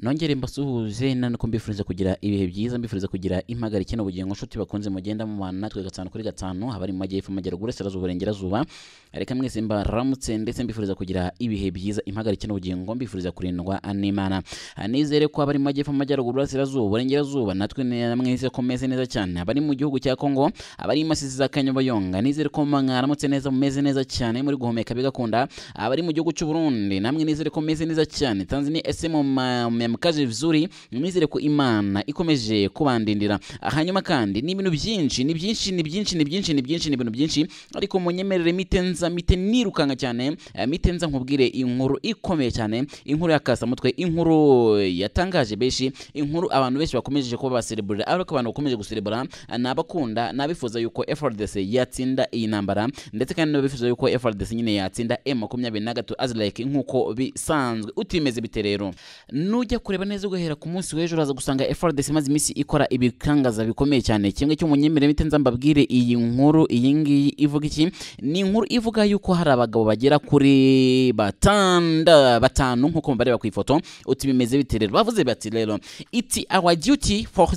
nongere mbasuhuze none ko mbifuriza kugira ibihe byiza mbifuriza kugira impagarike n'ubugingo shuti bakunze mugenda mu bana natwe gatanu kuri gatanu abari mu majyepfo gurese razuburengera zuba areka mwese mba ramutse ndetse mbifuriza kugira ibihe byiza impagarike n'ubugingo mbifuriza kurindwa animana nizere ko abari mu majyepfo gurese razuburengera zuba natwe mwese ko meze neza cyane abari mu gihugu cya kongo abari imasizi za bayonga nizere ko mwaramutse neza meze neza cyane muri guhomeka bigakunda abari mu gihugu cy'uburundi namwe nizere ko meze neza cyane tanzania ese mu mkaje vizuri mwizere ko imana ikomeje kubandindira hanyuma kandi ni ibintu byinshi ni byinshi ni byinshi ni byinshi ni byinshi ni ibintu byinshi ariko munyemerere mitenza mite nirukanga cyane eh, mitenza nkubwire inkuru ikomeye cyane inkuru y'akasamutwe inkuru yatangaje benshi inkuru abantu benshi bakomeje kuba baserebura ariko abantu bakomeje guserebura eh, ni abakunda ni yuko FRDC yatsinda iyi ntambara ndetse kandi n'abifuza yuko FRDC nyine yatsinda e makumyabiri na gatatu as nk'uko bisanzwe utimeze bite rero ujya kureba neza ugahera ku munsi w'ejo uraza gusanga FRDC imaze iminsi ikora ibikangaza bikomeye cyane kimwe cy'umunyemeremite nzambabwire iyi nkuru iyi ngiyi ivuga iki ni inkuru ivuga yuko hari abagabo bagera kuri batanda batanu nk'uko mubareba ku ifoto uti bimeze bite rero bavuze bati rero iti our duty for uh,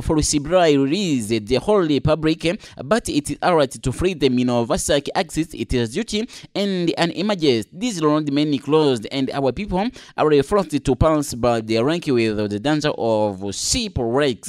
for civil release the whole republic but it is our right to freedom in and an emergency these are not many closed and our people are forced to pass But they are Ranky with the danger of Super Rakes.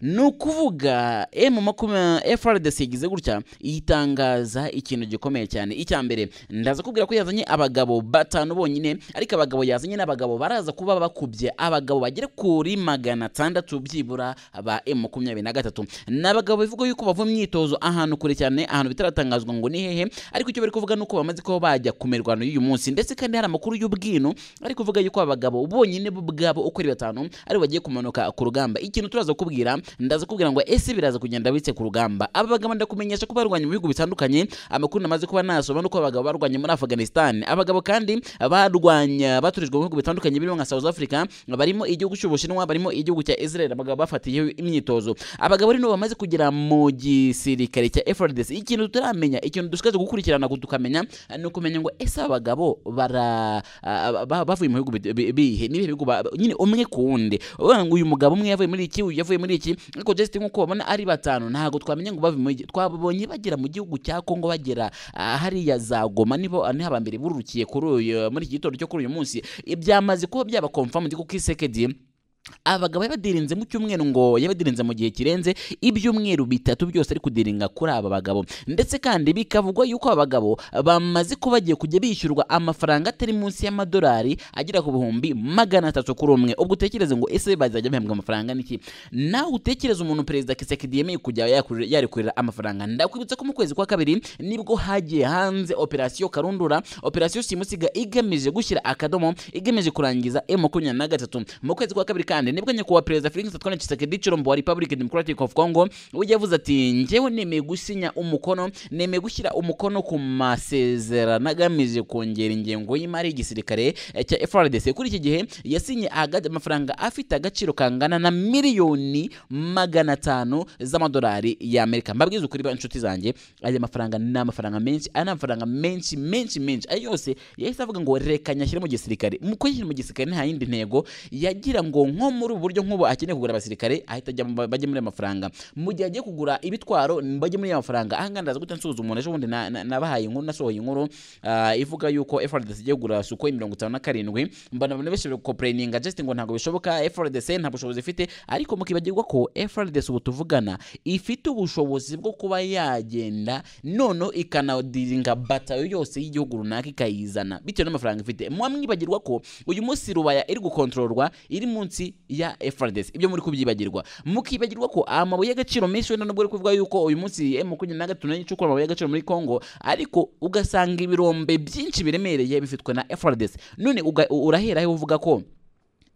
ni ukuvuga emu eh, makumyabiri eh, frdc igize gutya yitangaza ikintu gikomeye cyane icya mbere ndaza kubwira ko yazanye abagabo batanu bonyine ariko abagabo yazanye n'abagabo baraza kuba bakubye abagabo bagera kuri magana atandatu byibura ba emu makumyabiri na gatatu ni abagabo bivuga yuko bava imyitozo ahantu kure cyane ahantu bitaratangazwa ngo ni hehe ariko icyo bari kuvuga ni uko bamaze kuba bajya ku mirwano y'uyu munsi ndetse kandi hari amakuru y'ubwino ari kuvuga yuko abagabo bonyine bo ubwabo uko ari batanu ari bagiye kumanuka ku rugamba ikintu turaza kubwira ndazakubwira ngo ese biraza kugenda bitse ku rugamba aba bagabo ndakumenyesha ko barwanye mu bihugu bitandukanye amakuru namaze kuba nasoma nuko abagabo barwanye muri Afghanistan abagabo kandi barwanya baturijwe mu bihugu bitandukanye birimo nka South Africa barimo igihugu cy'Ubushinwa barimo igihugu cya Israel abagabo bafatiye imyitozo abagabo rino bamaze kugera mu gisirikare cya FRDC ikintu tutaramenya ikintu dushikaje gukurikirana tukamenya ni ukumenya ngo ese abagabo bara bavuye mu bihugu bihe nibihe bihugu nyine umwe kuwundi uyu mugabo umwe yavuye muri iki uyu yavuye muri iki ariko just nkuko babona ari batanu ntago twamenye ngo bave twabonye bagera mu gihugu cya Congo bagera ah, hariya za Goma nibo ni abambere burukiye kuri muri iki gitondo cyo kuri uyu munsi byamaze kuba byaba confirmed kuko isekedi abagabo yabadirinze mu cyumweru ngo yabadirinze mu gihe kirenze ibyumweru bitatu byose ari kudiringa kuri aba bagabo ndetse kandi bikavugwa yuko aba bagabo bamaze kuba bagiye kujya bishyurwa amafaranga atari munsi y'amadolari agera ku bihumbi magana atatu kuri umwe ubwo utekereze ngo ese bazajya bahembwa amafaranga n'iki nawe utekereze umuntu perezida kisekidi yemeye kujya yarekurira amafaranga ndakwibutsa ko mu kwezi kwa kabiri nibwo hagiye hanze operasiyo karundura operasiyo simusiga igamije gushyira akadomo igamije kurangiza emu makumyabiri na gatatu mu kwezi kwa kabiri kandi kandi nibwo nyakubahwa perezida Felix Antoine Tshisekedi Tshilombo wa Republic Democratic of Congo ujya yavuze ati njyewe nemeye gusinya umukono nemeye gushyira umukono ku masezerano agamije kongera ingengo y'imari y'igisirikare eh, cya FRDC kuri iki gihe yasinye amafaranga afite agaciro kangana na miliyoni magana atanu z'amadolari y'Amerika mbabwiza ukuri inshuti zanjye aya mafaranga ni amafaranga menshi aya ni amafaranga menshi menshi menshi ayo yose yahise avuga ngo reka nyashyire mu gisirikare mu kuyashyira mu gisirikare nta ntego yagira ngo nko nko muri ubu buryo nk'ubu akeneye kugura abasirikare ahita bajya muri amafaranga mu gihe agiye kugura ibitwaro bajye muri amafaranga aha ngaha ndaza gute nsuhuza umuntu ejo bundi nabahaye inkuru nasohoye inkuru ah, ivuga yuko FRDC igiye kugura Sukhoi mirongo itanu na karindwi mbona benshi bakopereninga just ngo ntabwo bishoboka FRDC nta bushobozi ifite ariko mukibagirwa ko FRDC ubu tuvugana ifite ubushobozi bwo kuba yagenda noneho ikanadiringa batayo yose y'igihugu runaka ikayizana bitewe n'amafaranga ifite mwamwibagirwa ko uyu munsi rubaya iri gukontororwa iri munsi ya efradesi ibyo muri kubyibagirwa mukibagirwa ko amabuye y'agaciro menshi wenda nubwo ari kuvuga yuko uyu munsi emu makumyabiri na gatatu nayo icukura amabuye y'agaciro muri congo ariko ugasanga ibirombe byinshi biremereye bifitwe na efradesi none urahera uvuga ko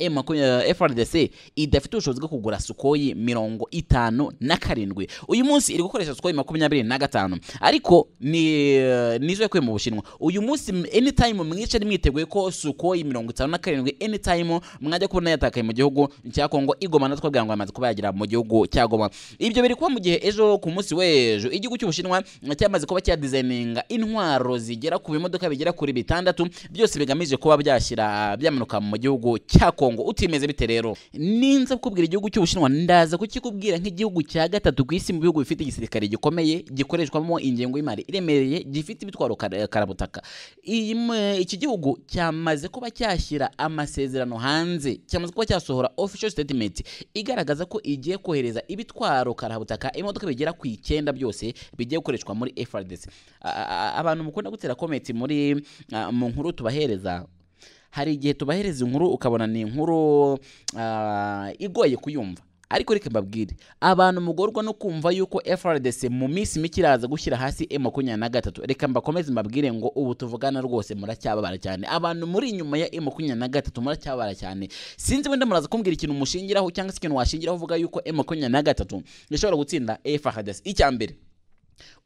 E, eh, FRDC idafite ubushobozi bwo kugura sukoyi mirongo itanu na karindwi uyu munsi iri gukoresha sukoyi makumyabiri na gatanu ariko ni eh, nizo yakuye mu bushinwa uyu munsi anytime mwicare mwiteguye ko sukoyi mirongo itanu na karindwi anytime mwajya kubona yatakaye mu gihugu cya Congo igoma na twabwira ngo amaze kuba yagera mu gihugu cya Goma ibyo biri kuba mu gihe ejo ku munsi w'ejo igihugu cy'ubushinwa eh, cyamaze kuba cyadizayininga intwaro zigera ku bimodoka bigera kuri bitandatu byose bigamije kuba byashyira byamanuka mu gihugu cya Kongo kongo utimeze bite rero ninza kukubwira igihugu cy'ubushinwa ndaza kukikubwira nk'igihugu cya gatatu ku isi mu bihugu bifite igisirikare gikomeye gikoreshwamo ingengo y'imari iremereye gifite ibitwaro karabutaka iki gihugu cyamaze kuba cyashyira amasezerano hanze cyamaze kuba cyasohora official statement igaragaza ko igiye kohereza ibitwaro karabutaka imodoka bigera ku icyenda byose bigiye gukoreshwa muri FRDC abantu mukunda gutera komenti muri mu nkuru tubahereza hari igihe tubahereza inkuru ukabona ni inkuru ah, igoye kuyumva ariko reka mbabwire abantu mugorwa no kumva yuko FRDC mu minsi mike iraza gushyira hasi M makumyabiri na gatatu reka mbakomeze mbabwire ngo ubu tuvugana rwose muracyababara cyane abantu muri inyuma ya M makumyabiri na gatatu muracyababara cyane sinzi wenda muraza kumbwira ikintu mushingiraho cyangwa se ikintu washingiraho uvuga yuko M makumyabiri na gatatu ishobora gutsinda FRDC icya mbere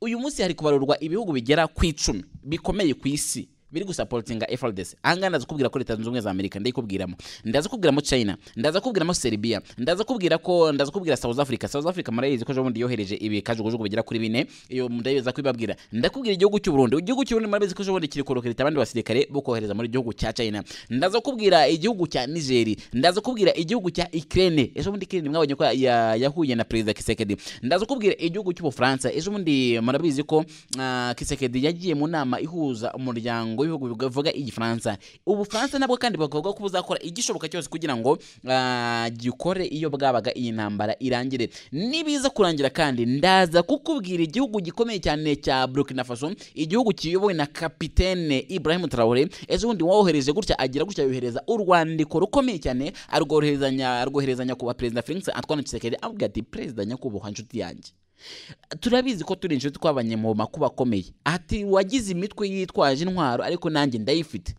uyu munsi hari kubarurwa ibihugu bigera ku icumi bikomeye ku isi biri gusapotinga FRDC ahangaha ndaza kubwira ko leta zunze ubumwe za Amerika ndayikubwiramo ndaza kubwiramo China ndaza kubwiramo Serbia ndaza kubwira ko ndaza kubwira South Africa South Africa murayizi ko jo bundi yohereje ibi kajugujugu bigera kuri bine iyo ndayeza kwibabwira ndakubwira igihugu cy'u igihugu cy'u murabizi ko jo bundi kiri korokera abandi basirikare bo kohereza muri igihugu cya China ndaza kubwira igihugu cya Niger ndaza kubwira igihugu cya Ukraine ejo bundi Ukraine mwabonye ko yahuye na Perezida Kisekedi ndaza kubwira igihugu cy'u Bufaransa ejo bundi murabizi ko Kisekedi ah, yagiye mu nama ihuza umuryango b'ibihugu bivuga igifaransa ubufaransa nabwo kandi bakavuga ko buzakora igishoboka cyose kugira ngo ah, gikore iyo bwabaga iyi ntambara irangire nibiza kurangira kandi ndaza kukubwira igihugu gikomeye cyane cya Burkina Faso igihugu kiyobowe na kapitene Ibrahim Traore ejo bundi wohereje gutya agira gutya yohereza urwandiko rukomeye cyane arwoherezanya arwoherezanya kuba perezida Felix Antoine Tshisekedi avuga ati perezida nyakubahwa inshuti yanjye turabizi ko turi inshuti twabanye mu makuba akomeye ati wagize imitwe yitwaje intwaro ariko nanjye ndayifite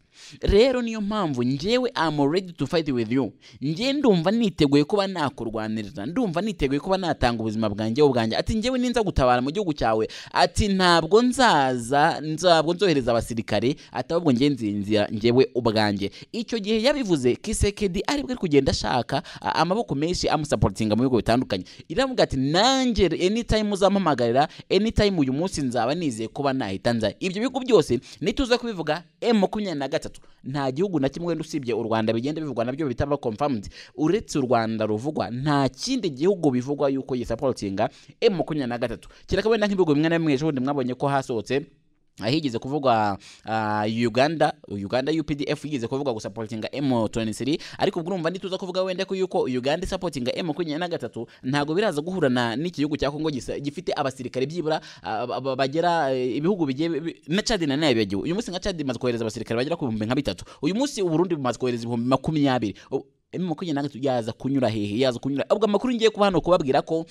rero niyo mpamvu ngewe amu redi tu fayiti wivu yu ngewe ndumva niteguye kuba nakurwanirira ndumva niteguye kuba natanga ubuzima bwanjye bwanjye ati ngewe ninza gutabara mu gihugu cyawe ati ntabwo nzaza ntabwo nzohereza abasirikare atabwo ngewe nzinzira ngewe ubwanjye icyo gihe yabivuze kisekedi aribwo ari kugenda ashaka amaboko menshi amusapotinga mu bigo bitandukanye iravuga ati nanjye enitayimu uzampamagarira enitayimu uyu munsi nzaba nizeye kuba nahita nza ibyo bigo byose ntituze kubivuga emu makumyabiri na gatatu gatatu nta gihugu na kimwe usibye u rwanda bigenda bivugwa nabyo bitaba confirmed uretse u rwanda ruvugwa nta kindi gihugu bivugwa yuko gisapotinga emu makumyabiri na gatatu kirakabona nk'ibihugu bimwe na bimwe ejo bundi mwabonye ko hasohotse ahigeze ah, kuvugwa ah, Uganda Uganda UPDF yigeze kuvuga gusapotinga M23 ariko ubwo urumva ntituza kuvuga wende ko yuko Uganda isapotinga M23 ntago biraza guhurana n'igihugu cya Kongo gifite abasirikare byibura ah, bagera eh, ibihugu bigiye na Chad na nayo uyu munsi nka Chad imaze kohereza abasirikare bagera ku bihumbi nka bitatu uyu munsi Burundi bumaze kohereza ibihumbi makumyabiri M23 yaza kunyura hehe yaza kunyura ubwo amakuru ngiye kuba hano kubabwira ko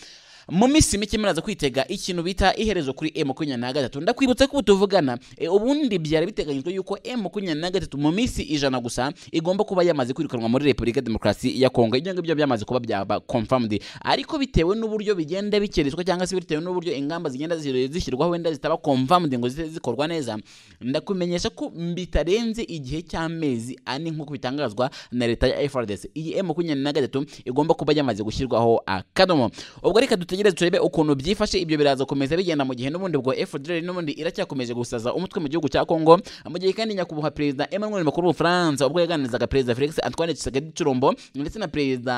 mu minsi mike muraza kwitega ikintu bita iherezo kuri e makumyabiri na gatatu ndakwibutsa ko tuvugana e, ubundi byari biteganyijwe yuko e makumyabiri na gatatu mu minsi ijana gusa igomba kuba yamaze kwirukanwa muri repubulika demokarasi ya kongo ibyo ngibyo byamaze kuba byaba confirmed ariko bitewe n'uburyo bigenda bikerezwa cyangwa se bitewe n'uburyo ingamba zigenda zishyirwaho wenda zitaba confirmed ngo zikorwa neza ndakumenyesha ko bitarenze igihe cy'amezi ane nk'uko bitangazwa na leta ya FRDC iyi e makumyabiri na gatatu igomba kuba yamaze gushyirwaho akadomo ubwo reka dute dutegereze turebe ukuntu byifashe ibyo biraza gukomeza bigenda mu gihe n'ubundi bwo FDLR n'ubundi iracyakomeje gusaza umutwe mu gihugu cya Kongo mu gihe kandi nyakubuha perezida Emmanuel Macron w'u w'Ubufaransa ubwo yaganirizaga perezida Félix Antoine Tshisekedi Tshilombo ndetse na perezida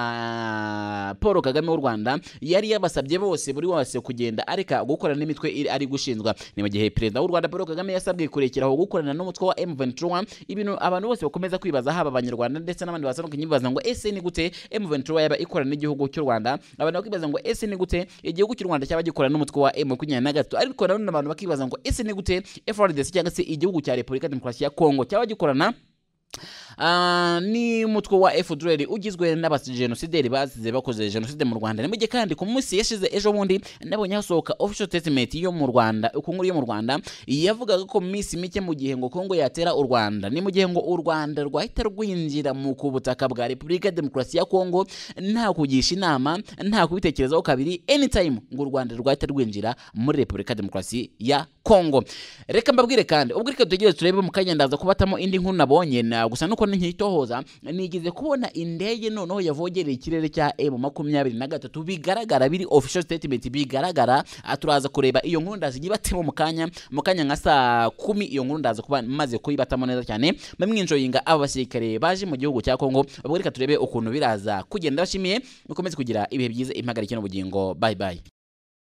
Paul Kagame w'u Rwanda yari yabasabye bose buri wose kugenda areka gukorana n'imitwe ari gushinzwa ni mu gihe perezida w'u Rwanda Paul Kagame yasabwe kurekeraho gukorana n'umutwe wa M23 ibintu abantu bose bakomeza kwibaza haba abanyarwanda ndetse n'abandi basanzwe nyibaza ngo ese ni gute M23 yaba ikorana n'igihugu cy'u Rwanda abantu bakibaza ngo ese ni gute igihugu cy'u Rwanda cyaba gikorana n'umutwe wa m gatatu ariko nanone abantu bakibaza ngo ese ni gute FARDC cyangwa se igihugu cya Repubulika Demokarasi ya Kongo cyaba gikorana Ah, ni umutwe wa efudureri ugizwe n'abajenosideri basize bakoze jenoside mu rwanda ni mu gihe kandi ku munsi yashize ejo bundi nabonye hasohoka official statement yo mu rwanda inkuru yo mu rwanda yavugaga ko mu minsi mike mu gihe ngo kongo yatera u rwanda ni mu gihe ngo u rwanda rwahita rwinjira mu ku butaka bwa repubulika ya demokarasi ya kongo nta kugisha inama nta kubitekerezaho kabiri anytime ngo u rwanda rwahita rwinjira muri repubulika ya demokarasi ya kongo reka mbabwire kandi ubwo reka dutegereze turebe mu kanya ndaza kubatamo indi nkuru nabonye gusa nuko nkitohoza nigeze kubona indege noneho yavogereye ikirere cya emu makumyabiri na gatatu bigaragara biri official statement bigaragara turaza kureba iyo nkuru ndaza igiye batemo mu kanya mu kanya nka saa kumi iyo nkuru ndaza kuba maze kuyibatamo neza cyane bamwinjoyinga aba basirikare baje mu gihugu cya Congo babwo reka turebe ukuntu biraza kugenda bashimiye mukomeze kugira ibihe byiza impagarike n'ubugingo bye bye